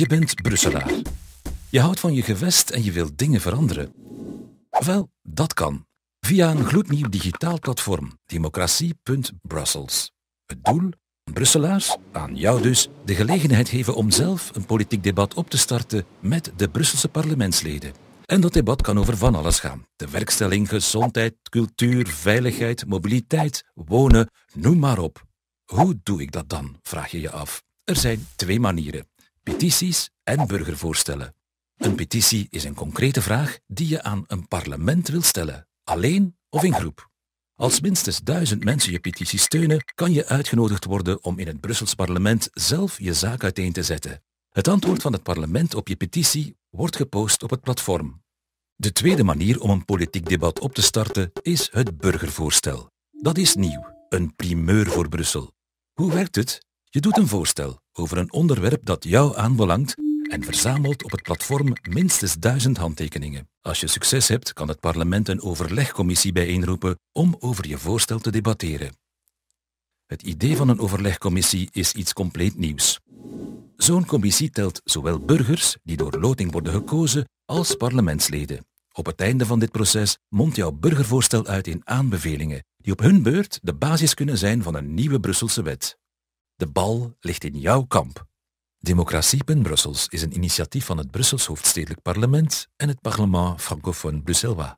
Je bent Brusselaar. Je houdt van je gewest en je wilt dingen veranderen. Wel, dat kan. Via een gloednieuw digitaal platform, democratie.brussels. Het doel? Brusselaars, aan jou dus, de gelegenheid geven om zelf een politiek debat op te starten met de Brusselse parlementsleden. En dat debat kan over van alles gaan. De werkstelling, gezondheid, cultuur, veiligheid, mobiliteit, wonen, noem maar op. Hoe doe ik dat dan, vraag je je af. Er zijn twee manieren petities en burgervoorstellen. Een petitie is een concrete vraag die je aan een parlement wil stellen, alleen of in groep. Als minstens duizend mensen je petitie steunen, kan je uitgenodigd worden om in het Brussels parlement zelf je zaak uiteen te zetten. Het antwoord van het parlement op je petitie wordt gepost op het platform. De tweede manier om een politiek debat op te starten is het burgervoorstel. Dat is nieuw, een primeur voor Brussel. Hoe werkt het? Je doet een voorstel over een onderwerp dat jou aanbelangt en verzamelt op het platform minstens duizend handtekeningen. Als je succes hebt, kan het parlement een overlegcommissie bijeenroepen om over je voorstel te debatteren. Het idee van een overlegcommissie is iets compleet nieuws. Zo'n commissie telt zowel burgers, die door loting worden gekozen, als parlementsleden. Op het einde van dit proces mond jouw burgervoorstel uit in aanbevelingen, die op hun beurt de basis kunnen zijn van een nieuwe Brusselse wet. De bal ligt in jouw kamp. Democratie.Brussels is een initiatief van het Brussels Hoofdstedelijk Parlement en het Parlement Francophone Bruxellois.